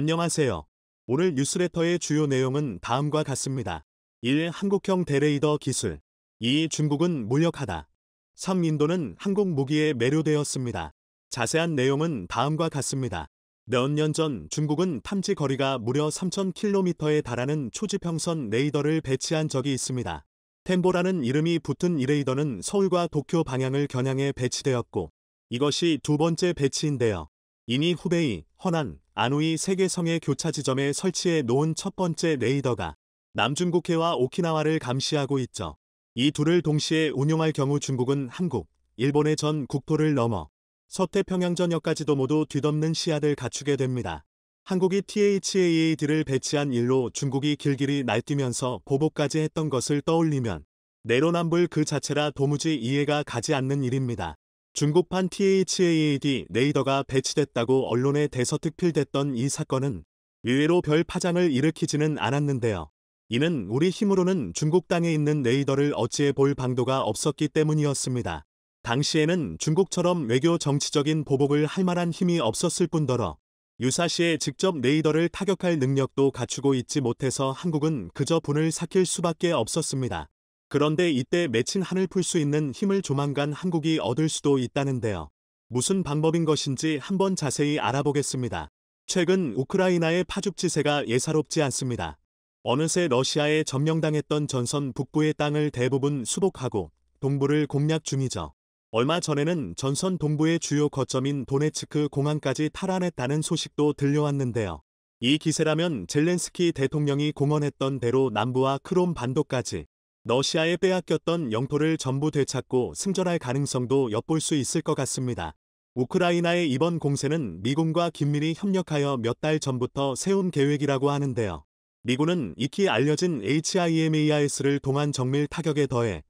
안녕하세요. 오늘 뉴스레터의 주요 내용은 다음과 같습니다. 1. 한국형 대레이더 기술 2. 중국은 무력하다 3. 인도는 한국 무기에 매료되었습니다. 자세한 내용은 다음과 같습니다. 몇 년 전 중국은 탐지 거리가 무려 3,000km에 달하는 초지평선 레이더를 배치한 적이 있습니다. 템보라는 이름이 붙은 이 레이더는 서울과 도쿄 방향을 겨냥해 배치되었고 이것이 두 번째 배치인데요. 이미 후베이, 허난, 안누이세계 성의 교차 지점에 설치해 놓은 첫 번째 레이더가 남중국해와 오키나와를 감시하고 있죠. 이 둘을 동시에 운용할 경우 중국은 한국, 일본의 전 국토를 넘어 서태평양전역까지도 모두 뒤덮는 시야를 갖추게 됩니다. 한국이 THAAD를 배치한 일로 중국이 길길이 날뛰면서 보복까지 했던 것을 떠올리면 내로남불 그 자체라 도무지 이해가 가지 않는 일입니다. 중국판 THAAD e 레이더가 배치됐다고 언론에 대서특필됐던 이 사건은 의외로 별 파장을 일으키지는 않았는데요. 이는 우리 힘으로는 중국 땅에 있는 레이더를 어찌해 볼 방도가 없었기 때문이었습니다. 당시에는 중국처럼 외교 정치적인 보복을 할 만한 힘이 없었을 뿐더러 유사시에 직접 레이더를 타격할 능력도 갖추고 있지 못해서 한국은 그저 분을 삭힐 수밖에 없었습니다. 그런데 이때 맺힌 한을 풀 수 있는 힘을 조만간 한국이 얻을 수도 있다는데요. 무슨 방법인 것인지 한번 자세히 알아보겠습니다. 최근 우크라이나의 파죽지세가 예사롭지 않습니다. 어느새 러시아에 점령당했던 전선 북부의 땅을 대부분 수복하고 동부를 공략 중이죠. 얼마 전에는 전선 동부의 주요 거점인 도네츠크 공항까지 탈환했다는 소식도 들려왔는데요. 이 기세라면 젤렌스키 대통령이 공언했던 대로 남부와 크롬 반도까지 러시아에 빼앗겼던 영토를 전부 되찾고 승절할 가능성도 엿볼 수 있을 것 같습니다. 우크라이나의 이번 공세는 미군과 긴밀히 협력하여 몇 달 전부터 세운 계획이라고 하는데요. 미군은 익히 알려진 HIMARS를 동안 정밀 타격에 더해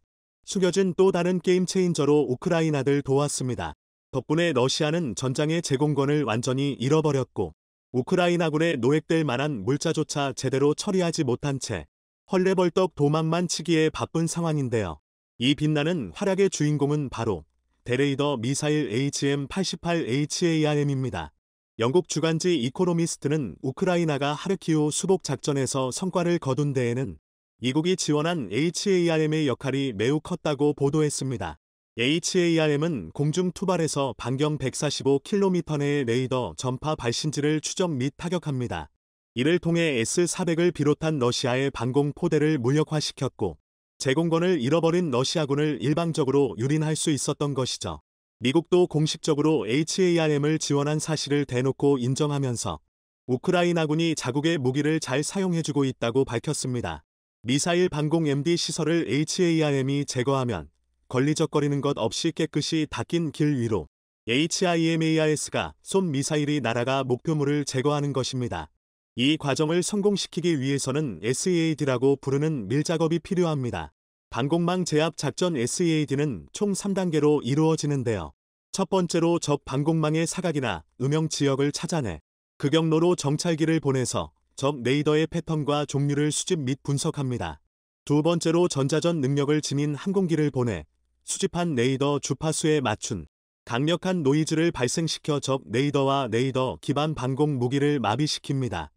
숙여진 또 다른 게임 체인저로 우크라이나를 도왔습니다. 덕분에 러시아는 전장의 제공권을 완전히 잃어버렸고 우크라이나군에 노획될 만한 물자조차 제대로 처리하지 못한 채 헐레벌떡 도망만 치기에 바쁜 상황인데요. 이 빛나는 활약의 주인공은 바로 데레이더 미사일 HM88HARM입니다. 영국 주간지 이코노미스트는 우크라이나가 하르키오 수복 작전에서 성과를 거둔 데에는 이국이 지원한 HARM의 역할이 매우 컸다고 보도했습니다. HARM은 공중 투발에서 반경 145km 내의 레이더 전파 발신지를 추적 및 타격합니다. 이를 통해 S-400을 비롯한 러시아의 방공 포대를 무력화시켰고 제공권을 잃어버린 러시아군을 일방적으로 유린할 수 있었던 것이죠. 미국도 공식적으로 HARM을 지원한 사실을 대놓고 인정하면서 우크라이나군이 자국의 무기를 잘 사용해주고 있다고 밝혔습니다. 미사일 방공 MD 시설을 HARM이 제거하면 걸리적거리는 것 없이 깨끗이 닦인 길 위로 HIMARS가 쏜 미사일이 날아가 목표물을 제거하는 것입니다. 이 과정을 성공시키기 위해서는 SEAD라고 부르는 밀작업이 필요합니다. 방공망 제압 작전 SEAD는 총 3단계로 이루어지는데요. 첫 번째로 적 방공망의 사각이나 음영 지역을 찾아내 그 경로로 정찰기를 보내서 적 레이더의 패턴과 종류를 수집 및 분석합니다. 두 번째로 전자전 능력을 지닌 항공기를 보내 수집한 레이더 주파수에 맞춘 강력한 노이즈를 발생시켜 적 레이더와 레이더 기반 방공 무기를 마비시킵니다.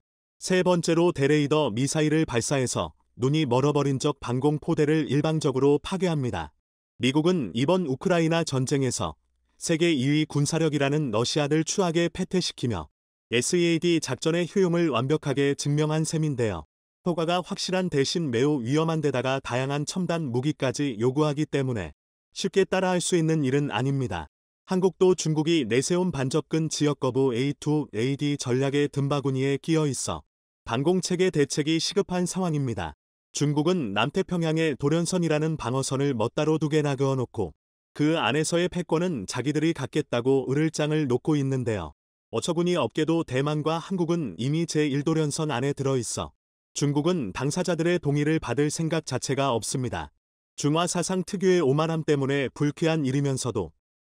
세 번째로 데레이더 미사일을 발사해서 눈이 멀어버린 적 방공포대를 일방적으로 파괴합니다. 미국은 이번 우크라이나 전쟁에서 세계 2위 군사력이라는 러시아를 추하게 패퇴시키며 s a d 작전의 효용을 완벽하게 증명한 셈인데요. 효과가 확실한 대신 매우 위험한 데다가 다양한 첨단 무기까지 요구하기 때문에 쉽게 따라할 수 있는 일은 아닙니다. 한국도 중국이 내세운 반접근 지역 거부 A2AD 전략의 등바구니에 끼어 있어 방공책의 대책이 시급한 상황입니다. 중국은 남태평양의 도련선이라는 방어선을 멋따로 두 개나 그어놓고 그 안에서의 패권은 자기들이 갖겠다고 을을장을 놓고 있는데요. 어처구니 없게도 대만과 한국은 이미 제1도련선 안에 들어있어 중국은 당사자들의 동의를 받을 생각 자체가 없습니다. 중화 사상 특유의 오만함 때문에 불쾌한 일이면서도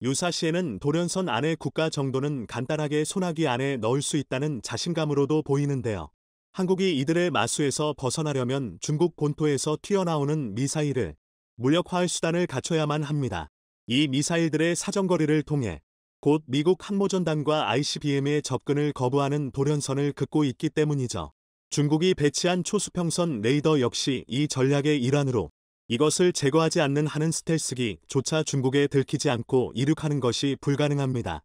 유사시에는 도련선 안의 국가 정도는 간단하게 소나기 안에 넣을 수 있다는 자신감으로도 보이는데요. 한국이 이들의 마수에서 벗어나려면 중국 본토에서 튀어나오는 미사일을 무력화할 수단을 갖춰야만 합니다. 이 미사일들의 사정거리를 통해 곧 미국 항모전단과 ICBM의 접근을 거부하는 돌연선을 긋고 있기 때문이죠. 중국이 배치한 초수평선 레이더 역시 이 전략의 일환으로 이것을 제거하지 않는 하는 스텔스기조차 중국에 들키지 않고 이륙하는 것이 불가능합니다.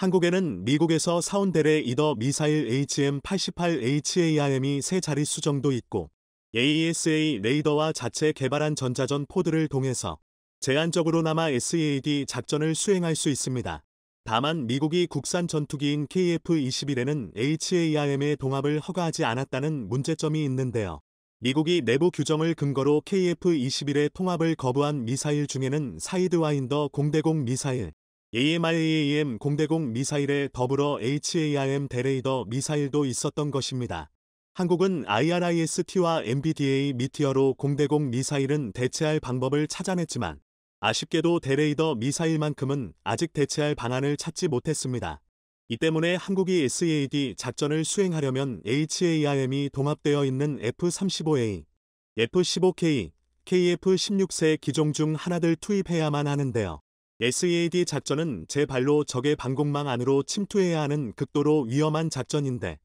한국에는 미국에서 사온 대래 이더 미사일 HM-88HARM이 세 자릿수 정도 있고 AESA e 레이더와 자체 개발한 전자전 포드를 통해서 제한적으로나마 SEAD 작전을 수행할 수 있습니다. 다만 미국이 국산 전투기인 KF-21에는 HARM의 동합을 허가하지 않았다는 문제점이 있는데요. 미국이 내부 규정을 근거로 KF-21의 통합을 거부한 미사일 중에는 사이드와인더 공대공 미사일, AMIAM 공대공 미사일에 더불어 HARM 대레이더 미사일도 있었던 것입니다. 한국은 IRIST와 MBDA 미티어로 공대공 미사일은 대체할 방법을 찾아냈지만 아쉽게도 대레이더 미사일만큼은 아직 대체할 방안을 찾지 못했습니다. 이 때문에 한국이 SAD 작전을 수행하려면 HARM이 동합되어 있는 F-35A, F-15K, KF-16세 기종 중 하나를 투입해야만 하는데요. SAD 작전은 제 발로 적의 방공망 안으로 침투해야 하는 극도로 위험한 작전인데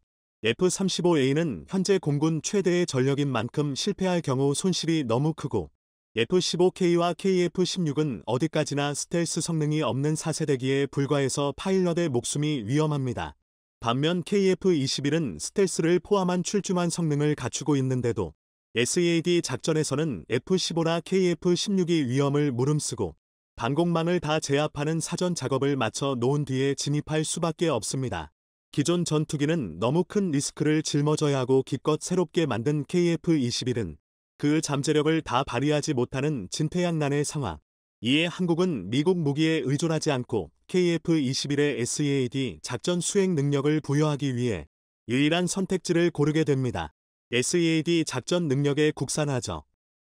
F-35A는 현재 공군 최대의 전력인 만큼 실패할 경우 손실이 너무 크고 F-15K와 KF-16은 어디까지나 스텔스 성능이 없는 4세대기에 불과해서 파일럿의 목숨이 위험합니다. 반면 KF-21은 스텔스를 포함한 출중한 성능을 갖추고 있는데도 SAD 작전에서는 F-15나 KF-16이 위험을 무릅쓰고 방공망을 다 제압하는 사전 작업을 마쳐 놓은 뒤에 진입할 수밖에 없습니다. 기존 전투기는 너무 큰 리스크를 짊어져야 하고 기껏 새롭게 만든 KF-21은 그 잠재력을 다 발휘하지 못하는 진퇴양난의 상황. 이에 한국은 미국 무기에 의존하지 않고 KF-21의 SEAD 작전 수행 능력을 부여하기 위해 유일한 선택지를 고르게 됩니다. SEAD 작전 능력의 국산화죠.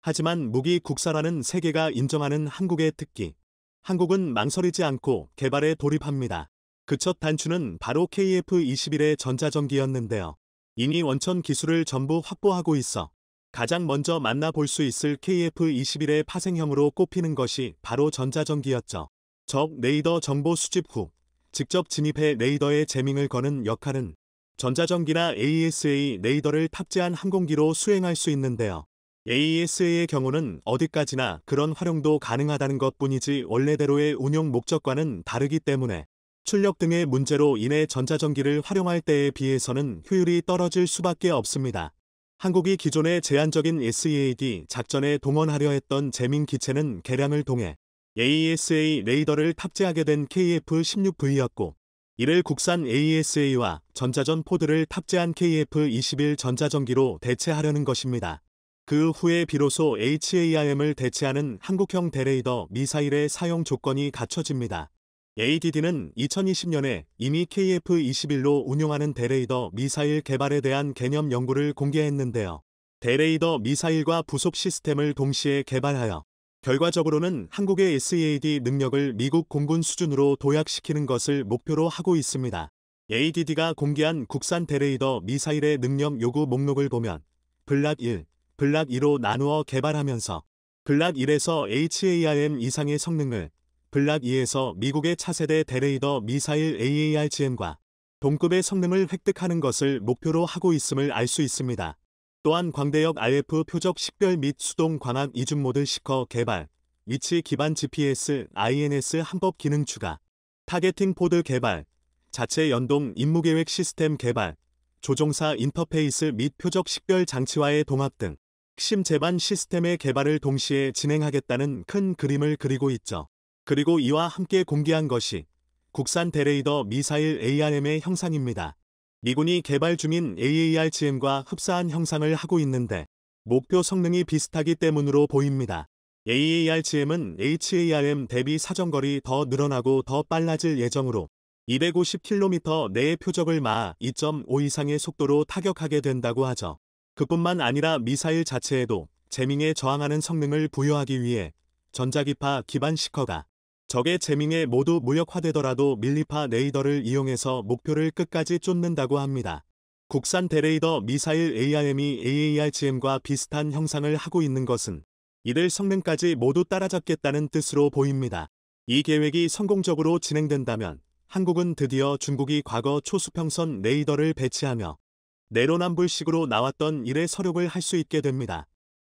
하지만 무기 국사라는 세계가 인정하는 한국의 특기. 한국은 망설이지 않고 개발에 돌입합니다. 그 첫 단추는 바로 KF-21의 전자전기였는데요. 이미 원천 기술을 전부 확보하고 있어 가장 먼저 만나볼 수 있을 KF-21의 파생형으로 꼽히는 것이 바로 전자전기였죠. 적 레이더 정보 수집 후 직접 진입해 레이더의 제밍을 거는 역할은 전자전기나 ASA 레이더를 탑재한 항공기로 수행할 수 있는데요. a e s a 의 경우는 어디까지나 그런 활용도 가능하다는 것뿐이지 원래대로의 운용 목적과는 다르기 때문에 출력 등의 문제로 인해 전자전기를 활용할 때에 비해서는 효율이 떨어질 수밖에 없습니다. 한국이 기존의 제한적인 SEAD 작전에 동원하려 했던 재민 기체는 개량을 통해 a e s a 레이더를 탑재하게 된 KF-16V였고 이를 국산 a e s a 와 전자전 포드를 탑재한 KF-21 전자전기로 대체하려는 것입니다. 그 후에 비로소 HARM을 대체하는 한국형 대레이더 미사일의 사용 조건이 갖춰집니다. ADD는 2020년에 이미 KF-21로 운용하는 대레이더 미사일 개발에 대한 개념 연구를 공개했는데요. 대레이더 미사일과 부속 시스템을 동시에 개발하여 결과적으로는 한국의 s a d 능력을 미국 공군 수준으로 도약시키는 것을 목표로 하고 있습니다. ADD가 공개한 국산 대레이더 미사일의 능력 요구 목록을 보면 블락 1, 블락 2로 나누어 개발하면서 블락 1에서 HARM 이상의 성능을 블락 2에서 미국의 차세대 대레이더 미사일 AARGM과 동급의 성능을 획득하는 것을 목표로 하고 있음을 알 수 있습니다. 또한 광대역 RF 표적 식별 및 수동 광학 이중 모드 시커 개발, 위치 기반 GPS, INS 한법 기능 추가, 타겟팅 포드 개발, 자체 연동 임무 계획 시스템 개발, 조종사 인터페이스 및 표적 식별 장치와의 동합 등 핵심 재반 시스템의 개발을 동시에 진행하겠다는 큰 그림을 그리고 있죠. 그리고 이와 함께 공개한 것이 국산 대레이더 미사일 ARM의 형상입니다. 미군이 개발 중인 AARGM과 흡사한 형상을 하고 있는데 목표 성능이 비슷하기 때문으로 보입니다. AARGM은 HARM 대비 사정거리 더 늘어나고 더 빨라질 예정으로 250km 내의 표적을 마아 2.5 이상의 속도로 타격하게 된다고 하죠. 그뿐만 아니라 미사일 자체에도 제밍에 저항하는 성능을 부여하기 위해 전자기파 기반 시커가 적의 제밍에 모두 무력화되더라도 밀리파 레이더를 이용해서 목표를 끝까지 쫓는다고 합니다. 국산 대레이더 미사일 ARM이 AARGM과 비슷한 형상을 하고 있는 것은 이들 성능까지 모두 따라잡겠다는 뜻으로 보입니다. 이 계획이 성공적으로 진행된다면 한국은 드디어 중국이 과거 초수평선 레이더를 배치하며 내로남불식으로 나왔던 일의 서력을 할 수 있게 됩니다.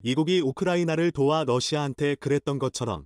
이국이 우크라이나를 도와 러시아한테 그랬던 것처럼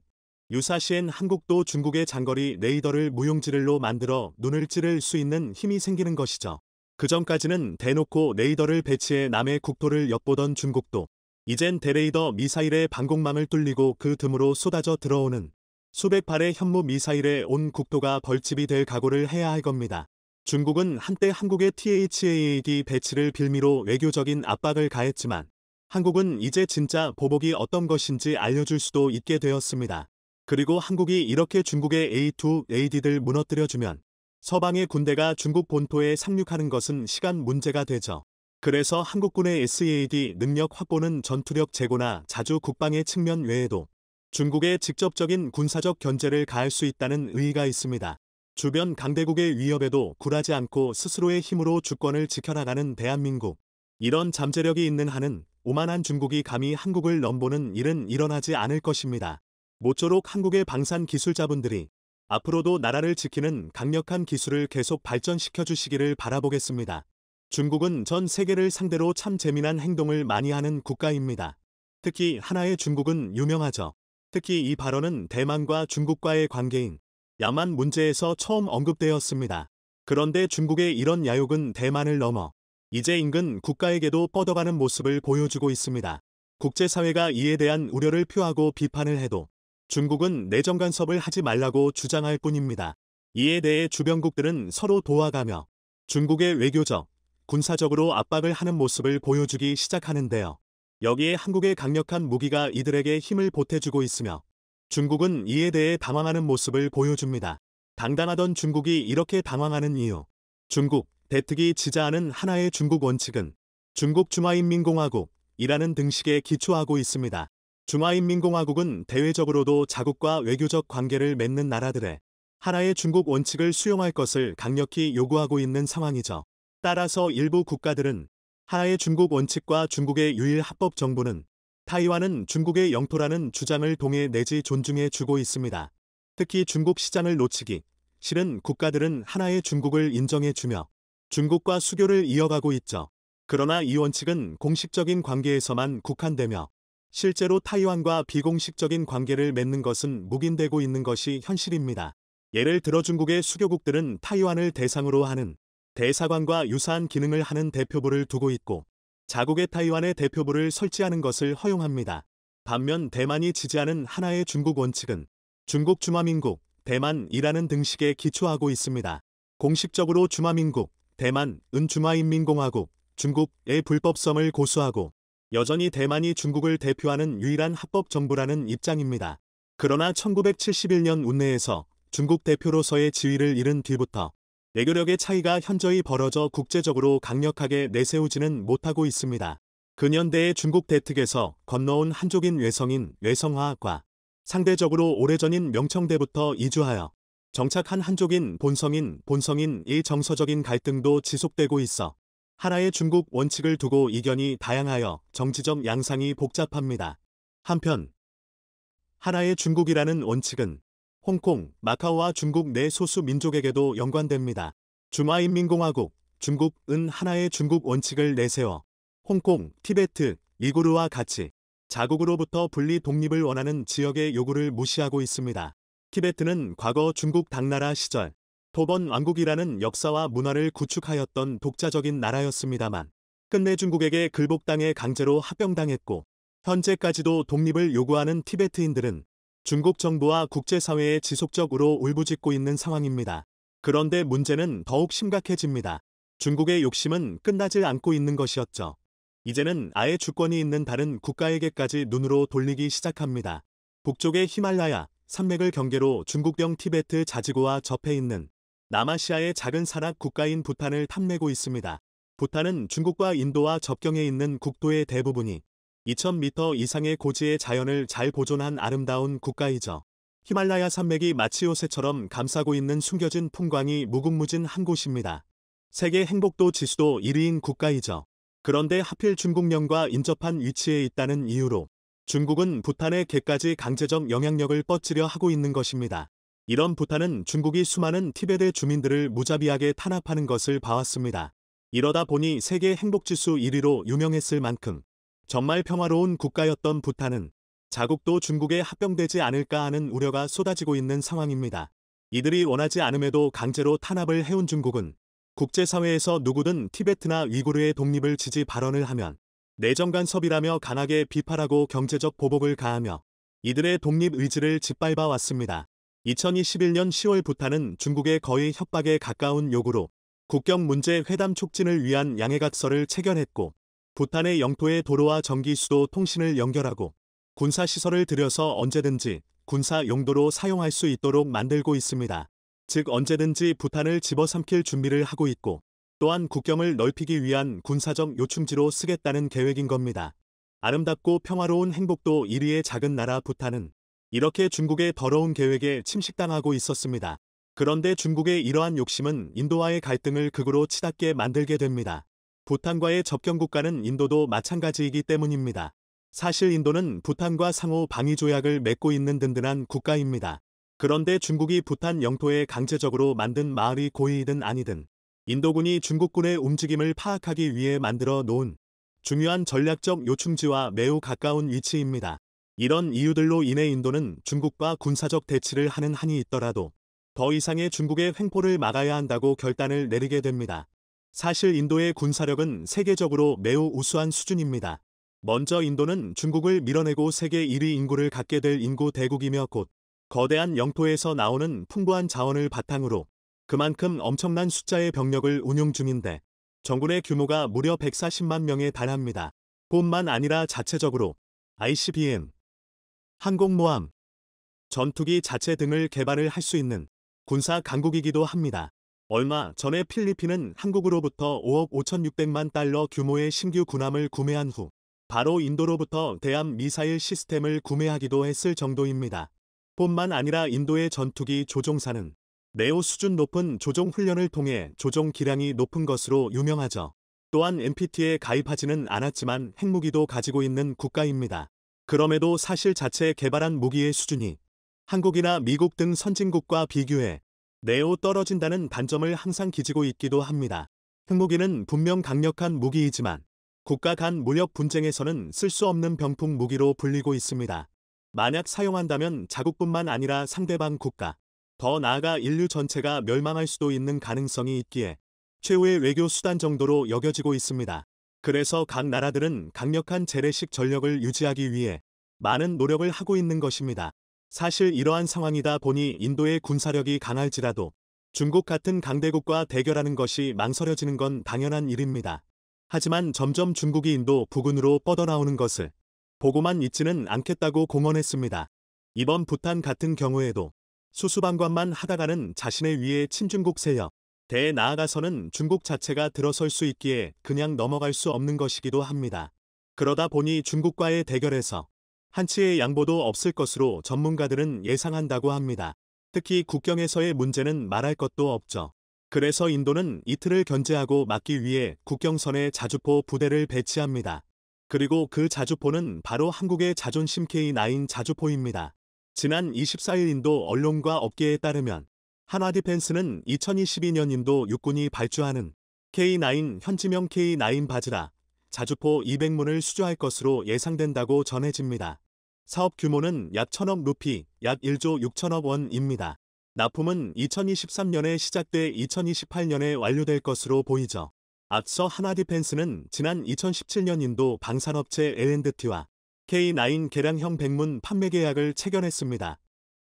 유사시엔 한국도 중국의 장거리 레이더를 무용지를로 만들어 눈을 찌를 수 있는 힘이 생기는 것이죠. 그 전까지는 대놓고 레이더를 배치해 남의 국토를 엿보던 중국도 이젠 대레이더 미사일의 방공망을 뚫리고 그 틈으로 쏟아져 들어오는 수백 발의 현무 미사일에 온국도가 벌집이 될 각오를 해야 할 겁니다. 중국은 한때 한국의 THAAD 배치를 빌미로 외교적인 압박을 가했지만 한국은 이제 진짜 보복이 어떤 것인지 알려줄 수도 있게 되었습니다. 그리고 한국이 이렇게 중국의 A2, AD를 무너뜨려주면 서방의 군대가 중국 본토에 상륙하는 것은 시간 문제가 되죠. 그래서 한국군의 SAD 능력 확보는 전투력 제고나 자주 국방의 측면 외에도 중국에 직접적인 군사적 견제를 가할 수 있다는 의의가 있습니다. 주변 강대국의 위협에도 굴하지 않고 스스로의 힘으로 주권을 지켜나가는 대한민국. 이런 잠재력이 있는 한은 오만한 중국이 감히 한국을 넘보는 일은 일어나지 않을 것입니다. 모쪼록 한국의 방산 기술자분들이 앞으로도 나라를 지키는 강력한 기술을 계속 발전시켜 주시기를 바라보겠습니다. 중국은 전 세계를 상대로 참 재미난 행동을 많이 하는 국가입니다. 특히 하나의 중국은 유명하죠. 특히 이 발언은 대만과 중국과의 관계인 야만 문제에서 처음 언급되었습니다. 그런데 중국의 이런 야욕은 대만을 넘어 이제 인근 국가에게도 뻗어가는 모습을 보여주고 있습니다. 국제사회가 이에 대한 우려를 표하고 비판을 해도 중국은 내정 간섭을 하지 말라고 주장할 뿐입니다. 이에 대해 주변국들은 서로 도와가며 중국의 외교적, 군사적으로 압박을 하는 모습을 보여주기 시작하는데요. 여기에 한국의 강력한 무기가 이들에게 힘을 보태주고 있으며 중국은 이에 대해 방황하는 모습을 보여줍니다. 당당하던 중국이 이렇게 방황하는 이유. 중국, 대특이 지자하는 하나의 중국 원칙은 중국 중화인민공화국이라는 등식에 기초하고 있습니다. 중화인민공화국은 대외적으로도 자국과 외교적 관계를 맺는 나라들의 하나의 중국 원칙을 수용할 것을 강력히 요구하고 있는 상황이죠. 따라서 일부 국가들은 하나의 중국 원칙과 중국의 유일 합법 정부는 타이완은 중국의 영토라는 주장을 동해 내지 존중해 주고 있습니다. 특히 중국 시장을 놓치기, 실은 국가들은 하나의 중국을 인정해 주며 중국과 수교를 이어가고 있죠. 그러나 이 원칙은 공식적인 관계에서만 국한되며 실제로 타이완과 비공식적인 관계를 맺는 것은 묵인되고 있는 것이 현실입니다. 예를 들어 중국의 수교국들은 타이완을 대상으로 하는 대사관과 유사한 기능을 하는 대표부를 두고 있고 자국의 타이완의 대표부를 설치하는 것을 허용합니다. 반면 대만이 지지하는 하나의 중국 원칙은 중국 중화민국, 대만이라는 등식에 기초하고 있습니다. 공식적으로 중화민국, 대만, 은중화인민공화국, 중국의 불법성을 고수하고 여전히 대만이 중국을 대표하는 유일한 합법 정부라는 입장입니다. 그러나 1971년 운내에서 중국 대표로서의 지위를 잃은 뒤부터 내교력의 차이가 현저히 벌어져 국제적으로 강력하게 내세우지는 못하고 있습니다. 근현대의 중국 대특에서 건너온 한족인 외성인 외성화학과 상대적으로 오래전인 명청대부터 이주하여 정착한 한족인 본성인 본성인 이 정서적인 갈등도 지속되고 있어 하나의 중국 원칙을 두고 이견이 다양하여 정치적 양상이 복잡합니다. 한편 하나의 중국이라는 원칙은 홍콩, 마카오와 중국 내 소수 민족에게도 연관됩니다. 주마인민공화국, 중국은 하나의 중국 원칙을 내세워 홍콩, 티베트, 이구르와 같이 자국으로부터 분리 독립을 원하는 지역의 요구를 무시하고 있습니다. 티베트는 과거 중국 당나라 시절 도번 왕국이라는 역사와 문화를 구축하였던 독자적인 나라였습니다만 끝내 중국에게 글복당해 강제로 합병당했고 현재까지도 독립을 요구하는 티베트인들은 중국 정부와 국제사회에 지속적으로 울부짖고 있는 상황입니다. 그런데 문제는 더욱 심각해집니다. 중국의 욕심은 끝나질 않고 있는 것이었죠. 이제는 아예 주권이 있는 다른 국가에게까지 눈으로 돌리기 시작합니다. 북쪽의 히말라야 산맥을 경계로 중국병 티베트 자지구와 접해 있는 남아시아의 작은 산악 국가인 부탄을 탐내고 있습니다. 부탄은 중국과 인도와 접경에 있는 국도의 대부분이 2000m 이상의 고지의 자연을 잘 보존한 아름다운 국가이죠. 히말라야 산맥이 마치 요새처럼 감싸고 있는 숨겨진 풍광이 무궁무진 한 곳입니다. 세계 행복도 지수도 1위인 국가이죠. 그런데 하필 중국령과 인접한 위치에 있다는 이유로 중국은 부탄의 개까지 강제적 영향력을 뻗치려 하고 있는 것입니다. 이런 부탄은 중국이 수많은 티베트 주민들을 무자비하게 탄압하는 것을 봐왔습니다. 이러다 보니 세계 행복지수 1위로 유명했을 만큼 정말 평화로운 국가였던 부탄은 자국도 중국에 합병되지 않을까 하는 우려가 쏟아지고 있는 상황입니다. 이들이 원하지 않음에도 강제로 탄압을 해온 중국은 국제사회에서 누구든 티베트나 위구르의 독립을 지지 발언을 하면 내정 간섭이라며 강하게 비판하고 경제적 보복을 가하며 이들의 독립 의지를 짓밟아 왔습니다. 2021년 10월 부탄은 중국의 거의 협박에 가까운 요구로 국경 문제 회담 촉진을 위한 양해각서를 체결했고 부탄의 영토에 도로와 전기 수도 통신을 연결하고 군사시설을 들여서 언제든지 군사 용도로 사용할 수 있도록 만들고 있습니다. 즉 언제든지 부탄을 집어삼킬 준비를 하고 있고 또한 국경을 넓히기 위한 군사적 요충지로 쓰겠다는 계획인 겁니다. 아름답고 평화로운 행복도 1위의 작은 나라 부탄은 이렇게 중국의 더러운 계획에 침식당하고 있었습니다. 그런데 중국의 이러한 욕심은 인도와의 갈등을 극으로 치닫게 만들게 됩니다. 부탄과의 접경 국가는 인도도 마찬가지이기 때문입니다. 사실 인도는 부탄과 상호 방위 조약을 맺고 있는 든든한 국가입니다. 그런데 중국이 부탄 영토에 강제적으로 만든 마을이 고이든 아니든 인도군이 중국군의 움직임을 파악하기 위해 만들어 놓은 중요한 전략적 요충지와 매우 가까운 위치입니다. 이런 이유들로 인해 인도는 중국과 군사적 대치를 하는 한이 있더라도 더 이상의 중국의 횡포를 막아야 한다고 결단을 내리게 됩니다. 사실 인도의 군사력은 세계적으로 매우 우수한 수준입니다. 먼저 인도는 중국을 밀어내고 세계 1위 인구를 갖게 될 인구 대국이며 곧 거대한 영토에서 나오는 풍부한 자원을 바탕으로 그만큼 엄청난 숫자의 병력을 운용 중인데 정군의 규모가 무려 140만 명에 달합니다. 뿐만 아니라 자체적으로 ICBM, 항공모함, 전투기 자체 등을 개발을 할 수 있는 군사 강국이기도 합니다. 얼마 전에 필리핀은 한국으로부터 5억 5,600만 달러 규모의 신규 군함을 구매한 후 바로 인도로부터 대함 미사일 시스템을 구매하기도 했을 정도입니다. 뿐만 아니라 인도의 전투기 조종사는 네오 수준 높은 조종 훈련을 통해 조종 기량이 높은 것으로 유명하죠. 또한 NPT에 가입하지는 않았지만 핵무기도 가지고 있는 국가입니다. 그럼에도 사실 자체 개발한 무기의 수준이 한국이나 미국 등 선진국과 비교해 내오 떨어진다는 반점을 항상 기지고 있기도 합니다. 핵무기는 분명 강력한 무기이지만 국가 간 무력 분쟁에서는 쓸 수 없는 병풍 무기로 불리고 있습니다. 만약 사용한다면 자국뿐만 아니라 상대방 국가, 더 나아가 인류 전체가 멸망할 수도 있는 가능성이 있기에 최후의 외교 수단 정도로 여겨지고 있습니다. 그래서 각 나라들은 강력한 재래식 전력을 유지하기 위해 많은 노력을 하고 있는 것입니다. 사실 이러한 상황이다 보니 인도의 군사력이 강할지라도 중국 같은 강대국과 대결하는 것이 망설여지는 건 당연한 일입니다. 하지만 점점 중국이 인도 부근으로 뻗어나오는 것을 보고만 있지는 않겠다고 공언했습니다. 이번 부탄 같은 경우에도 수수방관만 하다가는 자신의 위에 친중국 세력, 대에 나아가서는 중국 자체가 들어설 수 있기에 그냥 넘어갈 수 없는 것이기도 합니다. 그러다 보니 중국과의 대결에서 한치의 양보도 없을 것으로 전문가들은 예상한다고 합니다. 특히 국경에서의 문제는 말할 것도 없죠. 그래서 인도는 이틀을 견제하고 막기 위해 국경선에 자주포 부대를 배치합니다. 그리고 그 자주포는 바로 한국의 자존심 K9 자주포입니다. 지난 24일 인도 언론과 업계에 따르면 한화디펜스는 2022년 인도 육군이 발주하는 K9 현지명 K9 바즈라 자주포 200문을 수주할 것으로 예상된다고 전해집니다. 사업 규모는 약 1천억 루피, 약 1조 6천억 원입니다. 납품은 2023년에 시작돼 2028년에 완료될 것으로 보이죠. 앞서 하나디펜스는 지난 2017년 인도 방산업체 L&T와 K9 개량형 백문 판매 계약을 체결했습니다.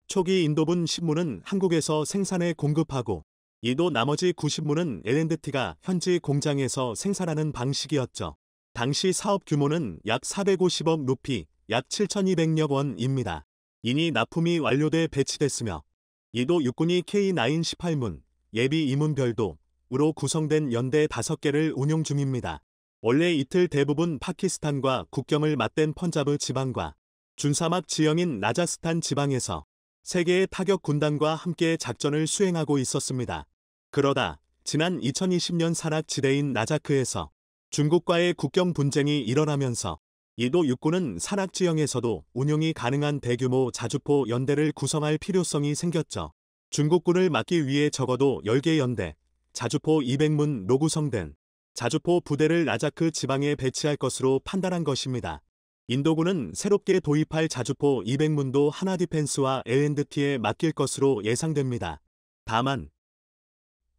초기 인도분 10문은 한국에서 생산해 공급하고 이도 나머지 90문은 L&T가 현지 공장에서 생산하는 방식이었죠. 당시 사업 규모는 약 450억 루피, 약 7,200여 원입니다. 이니 납품이 완료돼 배치됐으며 이도 육군이 K9 18문, 예비 이문별도으로 구성된 연대 5개를 운용 중입니다. 원래 이틀 대부분 파키스탄과 국경을 맞댄 펀자브 지방과 준사막 지형인 나자스탄 지방에서 세계의 타격 군단과 함께 작전을 수행하고 있었습니다. 그러다 지난 2020년 산악 지대인 나자크에서 중국과의 국경 분쟁이 일어나면서 이도 육군은 산악지형에서도 운용이 가능한 대규모 자주포 연대를 구성할 필요성이 생겼죠. 중국군을 막기 위해 적어도 10개 연대, 자주포 200문 로구성된 자주포 부대를 라자크 지방에 배치할 것으로 판단한 것입니다. 인도군은 새롭게 도입할 자주포 200문도 하나 디펜스와 L&T에 n 맡길 것으로 예상됩니다. 다만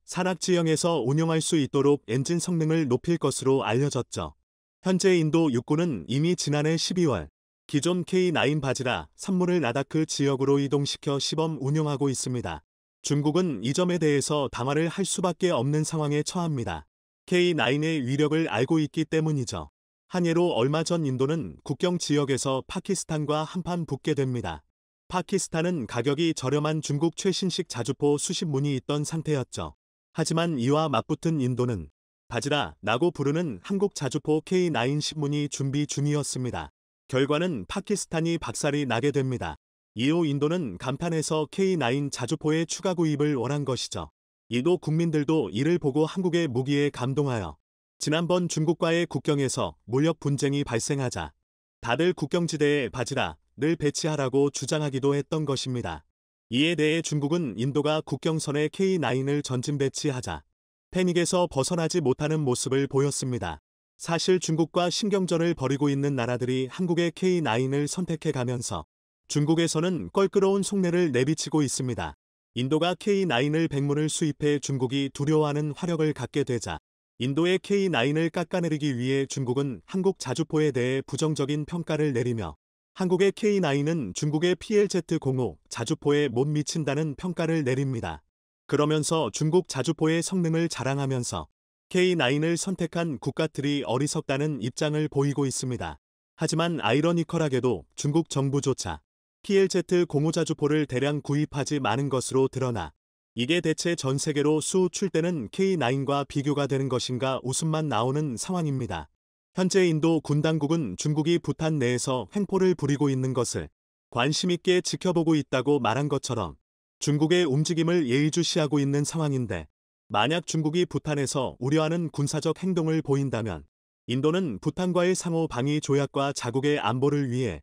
산악지형에서 운용할 수 있도록 엔진 성능을 높일 것으로 알려졌죠. 현재 인도 육군은 이미 지난해 12월 기존 K9 바지라 산물을 나다크 지역으로 이동시켜 시범 운영하고 있습니다. 중국은 이 점에 대해서 담화를 할 수밖에 없는 상황에 처합니다. K9의 위력을 알고 있기 때문이죠. 한 예로 얼마 전 인도는 국경 지역에서 파키스탄과 한판 붙게 됩니다. 파키스탄은 가격이 저렴한 중국 최신식 자주포 수십 문이 있던 상태였죠. 하지만 이와 맞붙은 인도는 바지다 라고 부르는 한국 자주포 K9 신문이 준비 중이었습니다. 결과는 파키스탄이 박살이 나게 됩니다. 이후 인도는 간판에서 K9 자주포의 추가 구입을 원한 것이죠. 이도 국민들도 이를 보고 한국의 무기에 감동하여 지난번 중국과의 국경에서 무력 분쟁이 발생하자 다들 국경지대에 바지라 를 배치하라고 주장하기도 했던 것입니다. 이에 대해 중국은 인도가 국경선에 K9을 전진 배치하자 패닉에서 벗어나지 못하는 모습을 보였습니다. 사실 중국과 신경전을 벌이고 있는 나라들이 한국의 K9을 선택해 가면서 중국에서는 껄끄러운 속내를 내비치고 있습니다. 인도가 K9을 백문을 수입해 중국이 두려워하는 화력을 갖게 되자 인도의 K9을 깎아내리기 위해 중국은 한국 자주포에 대해 부정적인 평가를 내리며 한국의 K9은 중국의 PLZ-05 자주포에 못 미친다는 평가를 내립니다. 그러면서 중국 자주포의 성능을 자랑하면서 K9을 선택한 국가들이 어리석다는 입장을 보이고 있습니다. 하지만 아이러니컬하게도 중국 정부조차 PLZ 공호자주포를 대량 구입하지 많은 것으로 드러나 이게 대체 전 세계로 수출되는 K9과 비교가 되는 것인가 웃음만 나오는 상황입니다. 현재 인도 군 당국은 중국이 부탄 내에서 횡포를 부리고 있는 것을 관심있게 지켜보고 있다고 말한 것처럼 중국의 움직임을 예의주시하고 있는 상황인데 만약 중국이 부탄에서 우려하는 군사적 행동을 보인다면 인도는 부탄과의 상호 방위 조약과 자국의 안보를 위해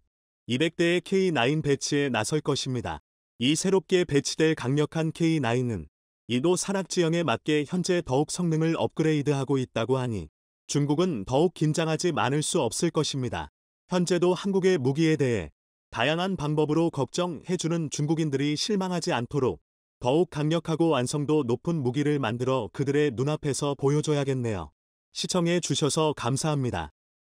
200대의 K9 배치에 나설 것입니다. 이 새롭게 배치될 강력한 K9은 인도 산악 지형에 맞게 현재 더욱 성능을 업그레이드하고 있다고 하니 중국은 더욱 긴장하지 않을 수 없을 것입니다. 현재도 한국의 무기에 대해 다양한 방법으로 걱정해주는 중국인들이 실망하지 않도록 더욱 강력하고 완성도 높은 무기를 만들어 그들의 눈앞에서 보여줘야겠네요. 시청해 주셔서 감사합니다.